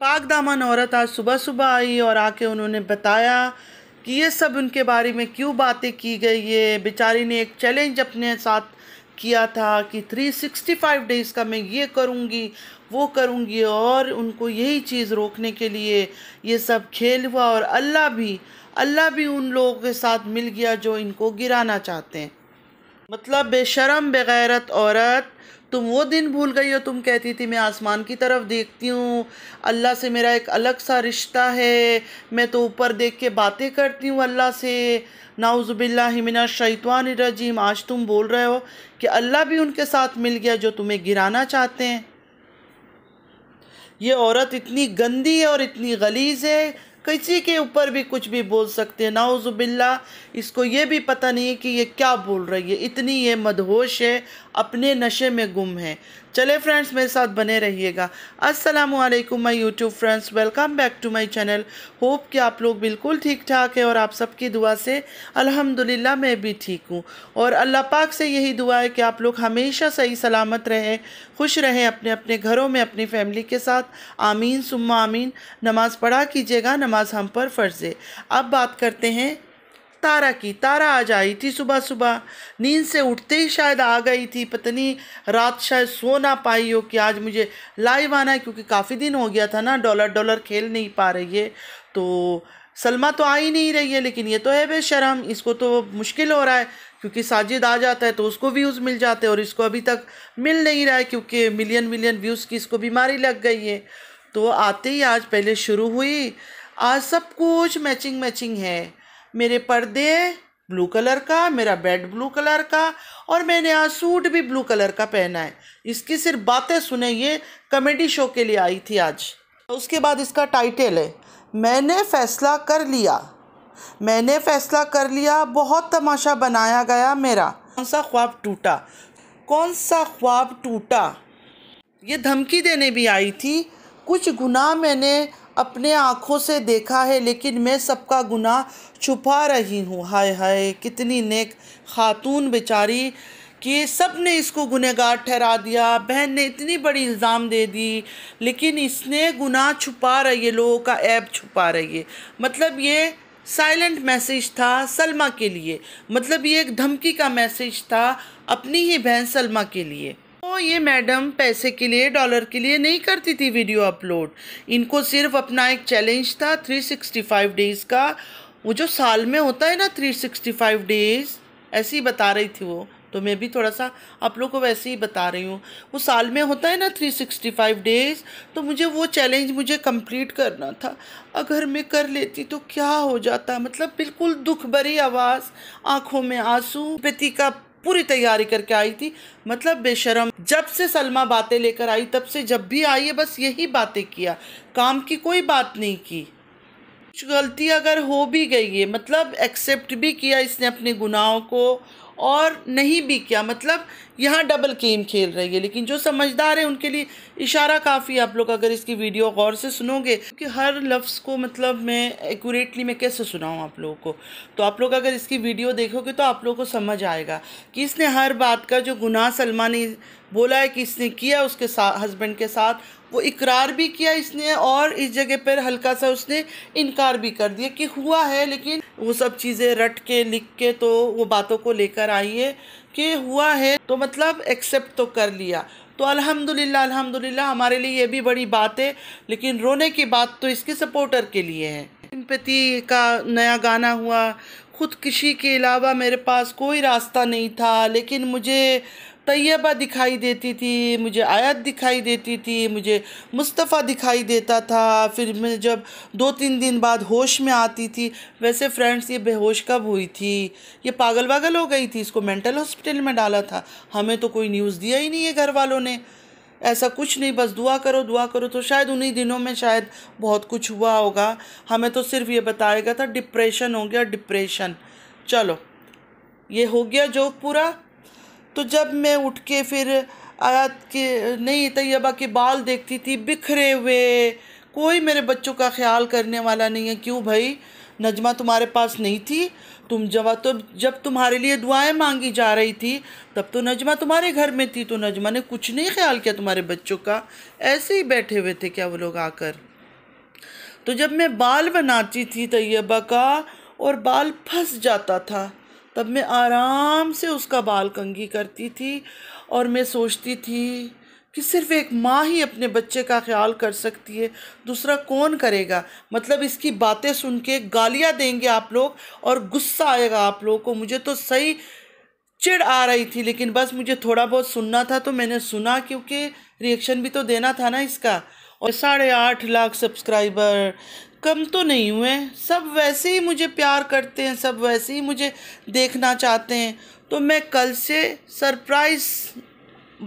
पाक दामन औरत आज सुबह सुबह आई और आके उन्होंने बताया कि ये सब उनके बारे में क्यों बातें की गई है बेचारी ने एक चैलेंज अपने साथ किया था कि 365 डेज़ का मैं ये करूँगी वो करूँगी और उनको यही चीज़ रोकने के लिए ये सब खेल हुआ और अल्लाह भी अल्लाह भी उन लोगों के साथ मिल गया जो इनको गिराना चाहते हैं मतलब बेशरम बेगैरत औरत तुम वो दिन भूल गई हो तुम कहती थी मैं आसमान की तरफ देखती हूँ अल्लाह से मेरा एक अलग सा रिश्ता है मैं तो ऊपर देख के बातें करती हूँ अल्लाह से नाउज़बिल्ला हिमिना शैतवान रजीम आज तुम बोल रहे हो कि अल्लाह भी उनके साथ मिल गया जो तुम्हें गिराना चाहते हैं ये औरत इतनी गंदी है और इतनी गलीज़ है किसी के ऊपर भी कुछ भी बोल सकते हैं नाउजुबिल्ला इसको ये भी पता नहीं है कि ये क्या बोल रही है इतनी ये मदहोश है अपने नशे में गुम है चले फ्रेंड्स मेरे साथ बने रहिएगा अस्सलाम वालेकुम my YouTube friends welcome back to my channel hope कि आप लोग बिल्कुल ठीक ठाक है और आप सबकी दुआ से अल्हम्दुलिल्लाह मैं भी ठीक हूँ और अल्लाह पाक से यही दुआ है कि आप लोग हमेशा सही सलामत रहें खुश रहें अपने अपने घरों में अपनी फैमिली के साथ आमीन सुम्मा आमीन नमाज़ पढ़ा कीजिएगा नमाज हम पर फ़र्ज़ अब बात करते हैं तारा की तारा आ जाई थी सुबह सुबह नींद से उठते ही शायद आ गई थी पता नहीं रात शायद सो ना पाई हो कि आज मुझे लाइव आना है क्योंकि काफ़ी दिन हो गया था ना डॉलर डॉलर खेल नहीं पा रही है तो सलमा तो आ ही नहीं रही है लेकिन ये तो है बेशरम इसको तो मुश्किल हो रहा है क्योंकि साजिद आ जाता है तो उसको व्यूज़ मिल जाते हैं और इसको अभी तक मिल नहीं रहा है क्योंकि मिलियन मिलियन व्यूज़ की इसको बीमारी लग गई है तो आते ही आज पहले शुरू हुई आज सब कुछ मैचिंग मैचिंग है मेरे पर्दे ब्लू कलर का मेरा बेड ब्लू कलर का और मैंने आज सूट भी ब्लू कलर का पहना है इसकी सिर्फ बातें सुने ये कॉमेडी शो के लिए आई थी आज उसके बाद इसका टाइटल है मैंने फ़ैसला कर लिया मैंने फ़ैसला कर लिया बहुत तमाशा बनाया गया मेरा कौन सा ख्वाब टूटा कौन सा ख्वाब टूटा ये धमकी देने भी आई थी कुछ गुनाह मैंने अपने आँखों से देखा है लेकिन मैं सबका गुनाह छुपा रही हूँ हाय हाय कितनी नेक खातून बेचारी कि सब ने इसको गुनहगार ठहरा दिया बहन ने इतनी बड़ी इल्ज़ाम दे दी लेकिन इसने गुनाह छुपा रही है लोगों का ऐप छुपा रही है मतलब ये साइलेंट मैसेज था सलमा के लिए मतलब ये एक धमकी का मैसेज था अपनी ही बहन सलमा के लिए तो ये मैडम पैसे के लिए डॉलर के लिए नहीं करती थी वीडियो अपलोड इनको सिर्फ अपना एक चैलेंज था 365 डेज़ का वो जो साल में होता है ना 365 डेज़ ऐसे ही बता रही थी वो तो मैं भी थोड़ा सा आप लोग को वैसे ही बता रही हूँ वो साल में होता है ना 365 डेज़ तो मुझे वो चैलेंज मुझे कंप्लीट करना था अगर मैं कर लेती तो क्या हो जाता मतलब बिल्कुल दुख भरी आवाज़ आँखों में आंसू पति का पूरी तैयारी करके आई थी मतलब बेशरम जब से सलमा बातें लेकर आई तब से जब भी आई है बस यही बातें किया काम की कोई बात नहीं की कुछ गलती अगर हो भी गई है मतलब एक्सेप्ट भी किया इसने अपने गुनाहों को और नहीं भी किया मतलब यहाँ डबल गेम खेल रही है लेकिन जो समझदार है उनके लिए इशारा काफ़ी आप लोग अगर इसकी वीडियो गौर से सुनोगे कि हर लफ्ज़ को मतलब मैं एक्यूरेटली मैं कैसे सुनाऊँ आप लोगों को तो आप लोग अगर इसकी वीडियो देखोगे तो आप लोगों को समझ आएगा कि इसने हर बात का जो गुनाह सलमानी बोला है कि इसने किया उसके साथ हस्बैंड के साथ वो इकरार भी किया इसने और इस जगह पर हल्का सा उसने इनकार भी कर दिया कि हुआ है लेकिन वो सब चीज़ें रट के लिख के तो वो बातों को लेकर आई है कि हुआ है तो मतलब एक्सेप्ट तो कर लिया तो अल्हम्दुलिल्लाह अल्हम्दुलिल्लाह हमारे लिए ये भी बड़ी बात है लेकिन रोने की बात तो इसके सपोर्टर के लिए है सिंपति का नया गाना हुआ खुदकशी के अलावा मेरे पास कोई रास्ता नहीं था लेकिन मुझे तैयबा दिखाई देती थी मुझे आयत दिखाई देती थी मुझे मुस्तफ़ा दिखाई देता था फिर मैं जब दो तीन दिन बाद होश में आती थी वैसे फ्रेंड्स ये बेहोश कब हुई थी ये पागल वागल हो गई थी इसको मेंटल हॉस्पिटल में डाला था हमें तो कोई न्यूज़ दिया ही नहीं है घर वालों ने ऐसा कुछ नहीं बस दुआ करो दुआ करो तो शायद उन्हीं दिनों में शायद बहुत कुछ हुआ होगा हमें तो सिर्फ ये बताया गया था डिप्रेशन हो गया डिप्रेशन चलो ये हो गया जोक पूरा तो जब मैं उठ के फिर आयात के नहीं तैयबा के बाल देखती थी बिखरे हुए कोई मेरे बच्चों का ख्याल करने वाला नहीं है क्यों भाई नजमा तुम्हारे पास नहीं थी तुम जब तो जब तुम्हारे लिए दुआएं मांगी जा रही थी तब तो नजमा तुम्हारे घर में थी तो नजमा ने कुछ नहीं ख्याल किया तुम्हारे बच्चों का ऐसे ही बैठे हुए थे क्या वो लोग आकर तो जब मैं बाल बनाती थी तैयबा का और बाल फंस जाता था तब मैं आराम से उसका बाल कंगी करती थी और मैं सोचती थी कि सिर्फ एक माँ ही अपने बच्चे का ख्याल कर सकती है दूसरा कौन करेगा मतलब इसकी बातें सुन के गालियाँ देंगे आप लोग और गुस्सा आएगा आप लोगों को मुझे तो सही चिड़ आ रही थी लेकिन बस मुझे थोड़ा बहुत सुनना था तो मैंने सुना क्योंकि रिएक्शन भी तो देना था ना इसका और साढ़े आठ लाख सब्सक्राइबर कम तो नहीं हुए सब वैसे ही मुझे प्यार करते हैं सब वैसे ही मुझे देखना चाहते हैं तो मैं कल से सरप्राइज़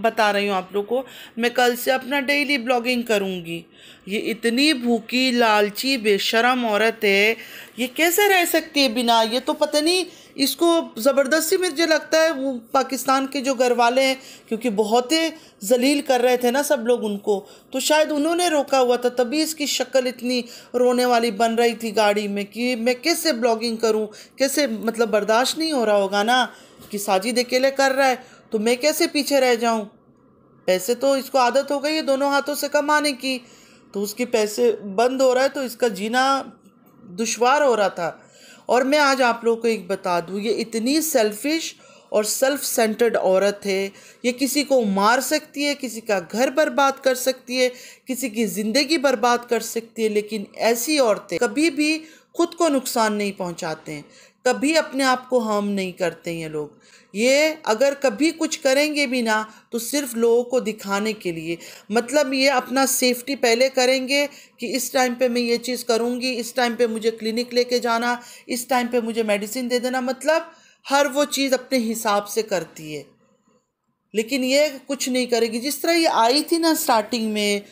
बता रही हूँ आप लोग को मैं कल से अपना डेली ब्लॉगिंग करूँगी ये इतनी भूखी लालची बेशरम औरत है ये कैसे रह सकती है बिना ये तो पता नहीं इसको ज़बरदस्ती मुझे लगता है वो पाकिस्तान के जो घर वाले हैं क्योंकि बहुत ही जलील कर रहे थे ना सब लोग उनको तो शायद उन्होंने रोका हुआ था तभी इसकी शक्ल इतनी रोने वाली बन रही थी गाड़ी में कि मैं कैसे ब्लॉगिंग करूँ कैसे मतलब बर्दाश्त नहीं हो रहा होगा ना कि साजिद अकेले कर रहा है तो मैं कैसे पीछे रह जाऊं पैसे तो इसको आदत हो गई है दोनों हाथों से कमाने की तो उसके पैसे बंद हो रहा है तो इसका जीना दुशवार हो रहा था और मैं आज आप लोगों को एक बता दूँ ये इतनी सेल्फिश और सेल्फ सेंटर्ड औरत है ये किसी को मार सकती है किसी का घर बर्बाद कर सकती है किसी की ज़िंदगी बर्बाद कर सकती है लेकिन ऐसी औरतें कभी भी खुद को नुकसान नहीं पहुंचाते हैं कभी अपने आप को हार्म नहीं करते ये लोग ये अगर कभी कुछ करेंगे भी ना तो सिर्फ लोगों को दिखाने के लिए मतलब ये अपना सेफ्टी पहले करेंगे कि इस टाइम पे मैं ये चीज़ करूँगी इस टाइम पे मुझे क्लिनिक लेके जाना इस टाइम पे मुझे मेडिसिन दे देना मतलब हर वो चीज़ अपने हिसाब से करती है लेकिन ये कुछ नहीं करेगी जिस तरह ये आई थी ना स्टार्टिंग में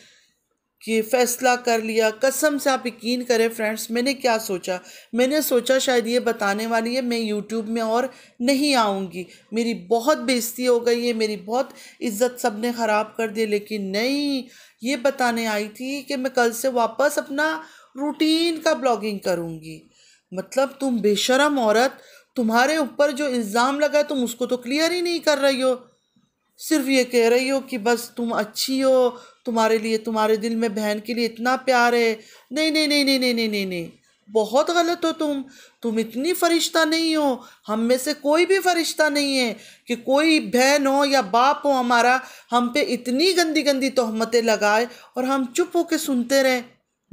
कि फ़ैसला कर लिया कसम से आप यकीन करें फ्रेंड्स मैंने क्या सोचा मैंने सोचा शायद ये बताने वाली है मैं यूट्यूब में और नहीं आऊँगी मेरी बहुत बेइज्जती हो गई है मेरी बहुत इज़्ज़त सब ने ख़राब कर दी लेकिन नहीं ये बताने आई थी कि मैं कल से वापस अपना रूटीन का ब्लॉगिंग करूँगी मतलब तुम बेशरम औरत तुम्हारे ऊपर जो इल्ज़ाम लगा है तुम उसको तो क्लियर ही नहीं कर रही हो सिर्फ ये कह रही हो कि बस तुम अच्छी हो तुम्हारे लिए तुम्हारे दिल में बहन के लिए इतना प्यार है नहीं नहीं नहीं नहीं नहीं नहीं नहीं नहीं बहुत गलत हो तुम तुम इतनी फरिश्ता नहीं हो हम में से कोई भी फरिश्ता नहीं है कि कोई बहन हो या बाप हो हमारा हम पे इतनी गंदी गंदी तोहमतें लगाए और हम चुप होके सुनते रहें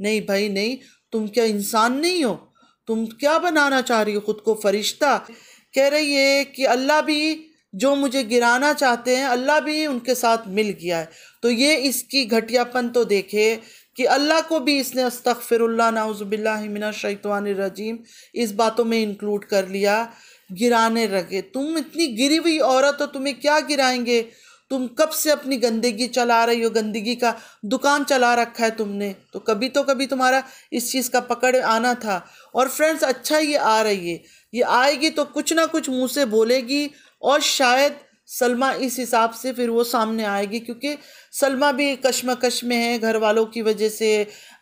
नहीं भाई नहीं तुम क्या इंसान नहीं हो तुम क्या बनाना चाह रही हो ख़ुद को फरिश्ता कह रही है कि अल्लाह भी जो मुझे गिराना चाहते हैं अल्लाह भी उनके साथ मिल गया है तो ये इसकी घटियापन तो देखे कि अल्लाह को भी इसने अस्तफ़िरल्ला रजीम इस बातों में इंक्लूड कर लिया गिराने लगे तुम इतनी गिरी हुई औरत हो तुम्हें क्या गिराएंगे तुम कब से अपनी गंदगी चला रही हो गंदगी का दुकान चला रखा है तुमने तो कभी तो कभी तुम्हारा इस चीज़ का पकड़ आना था और फ्रेंड्स अच्छा ये आ रही है ये आएगी तो कुछ ना कुछ मुँह से बोलेगी और शायद सलमा इस हिसाब से फिर वो सामने आएगी क्योंकि सलमा भी कश्मकश में है घर वालों की वजह से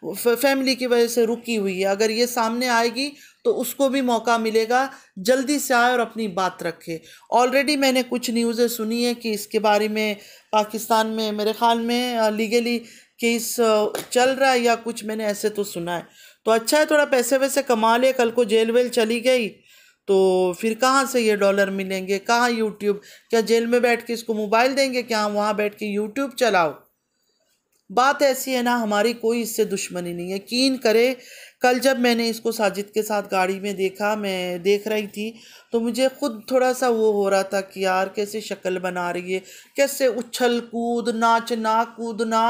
फैमिली की वजह से रुकी हुई है अगर ये सामने आएगी तो उसको भी मौका मिलेगा जल्दी से आए और अपनी बात रखे ऑलरेडी मैंने कुछ न्यूज़ें सुनी है कि इसके बारे में पाकिस्तान में मेरे ख्याल में लीगली केस चल रहा है या कुछ मैंने ऐसे तो सुना है तो अच्छा है थोड़ा पैसे वैसे कमा ले कल को जेल वेल चली गई तो फिर कहाँ से ये डॉलर मिलेंगे कहाँ यूट्यूब क्या जेल में बैठ के इसको मोबाइल देंगे क्या हम वहाँ बैठ के यूट्यूब चलाओ बात ऐसी है ना हमारी कोई इससे दुश्मनी नहीं है कीन करे कल जब मैंने इसको साजिद के साथ गाड़ी में देखा मैं देख रही थी तो मुझे खुद थोड़ा सा वो हो रहा था कि यार कैसे शक्ल बना रही है कैसे उछल कूद नाचना कूदना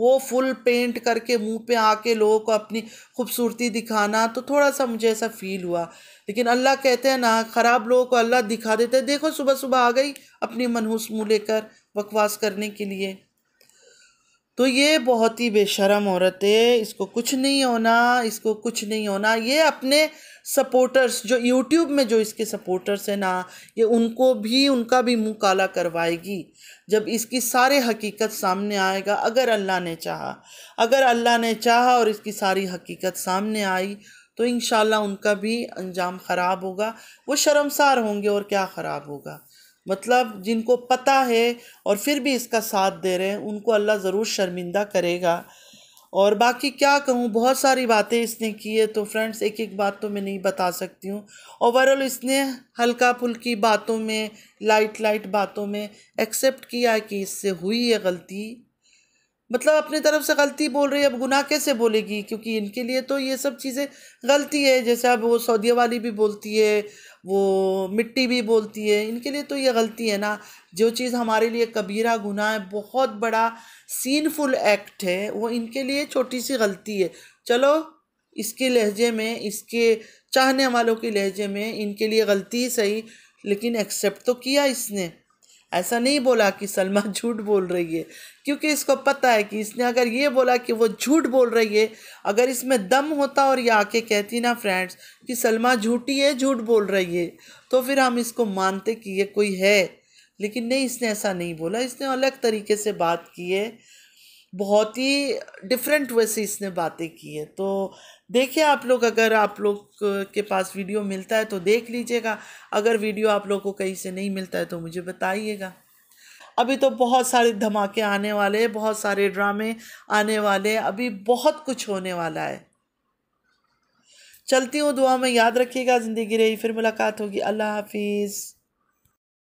वो फुल पेंट करके मुंह पे आके लोगों को अपनी खूबसूरती दिखाना तो थोड़ा सा मुझे ऐसा फील हुआ लेकिन अल्लाह कहते हैं ना ख़राब लोगों को अल्लाह दिखा देते हैं देखो सुबह सुबह आ गई अपनी मनहूस मुँह लेकर बकवास करने के लिए तो ये बहुत ही बेशरम औरत है इसको कुछ नहीं होना इसको कुछ नहीं होना ये अपने सपोर्टर्स जो यूट्यूब में जो इसके सपोर्टर्स हैं ना ये उनको भी उनका भी मुंह काला करवाएगी जब इसकी सारे हकीकत सामने आएगा अगर अल्लाह ने चाहा अगर अल्लाह ने चाहा और इसकी सारी हकीकत सामने आई तो इन उनका भी अंजाम ख़राब होगा वो शर्मसार होंगे और क्या ख़राब होगा मतलब जिनको पता है और फिर भी इसका साथ दे रहे हैं उनको अल्लाह ज़रूर शर्मिंदा करेगा और बाकी क्या कहूँ बहुत सारी बातें इसने की है तो फ्रेंड्स एक एक बात तो मैं नहीं बता सकती हूँ ओवरऑल इसने हल्का फुल्की बातों में लाइट लाइट बातों में एक्सेप्ट किया कि इससे हुई है गलती मतलब अपनी तरफ से गलती बोल रही है अब गुनाह कैसे बोलेगी क्योंकि इनके लिए तो ये सब चीज़ें गलती है जैसे अब वो सऊदिया वाली भी बोलती है वो मिट्टी भी बोलती है इनके लिए तो ये गलती है ना जो चीज़ हमारे लिए कबीरा गुनाह है बहुत बड़ा सीनफुल एक्ट है वो इनके लिए छोटी सी गलती है चलो इसके लहजे में इसके चाहने वालों के लहजे में इनके लिए गलती ही सही लेकिन एक्सेप्ट तो किया इसने ऐसा नहीं बोला कि सलमा झूठ बोल रही है क्योंकि इसको पता है कि इसने अगर ये बोला कि वो झूठ बोल रही है अगर इसमें दम होता और ये आके कहती ना फ्रेंड्स कि सलमा झूठी है झूठ बोल रही है तो फिर हम इसको मानते कि ये कोई है लेकिन नहीं इसने ऐसा नहीं बोला इसने अलग तरीके से बात की है बहुत ही डिफरेंट वे से इसने बातें की है तो देखिए आप लोग अगर आप लोग के पास वीडियो मिलता है तो देख लीजिएगा अगर वीडियो आप लोग को कहीं से नहीं मिलता है तो मुझे बताइएगा अभी तो बहुत सारे धमाके आने वाले हैं बहुत सारे ड्रामे आने वाले अभी बहुत कुछ होने वाला है चलती हूँ दुआ में याद रखिएगा ज़िंदगी रही फिर मुलाकात होगी अल्लाह हाफिज़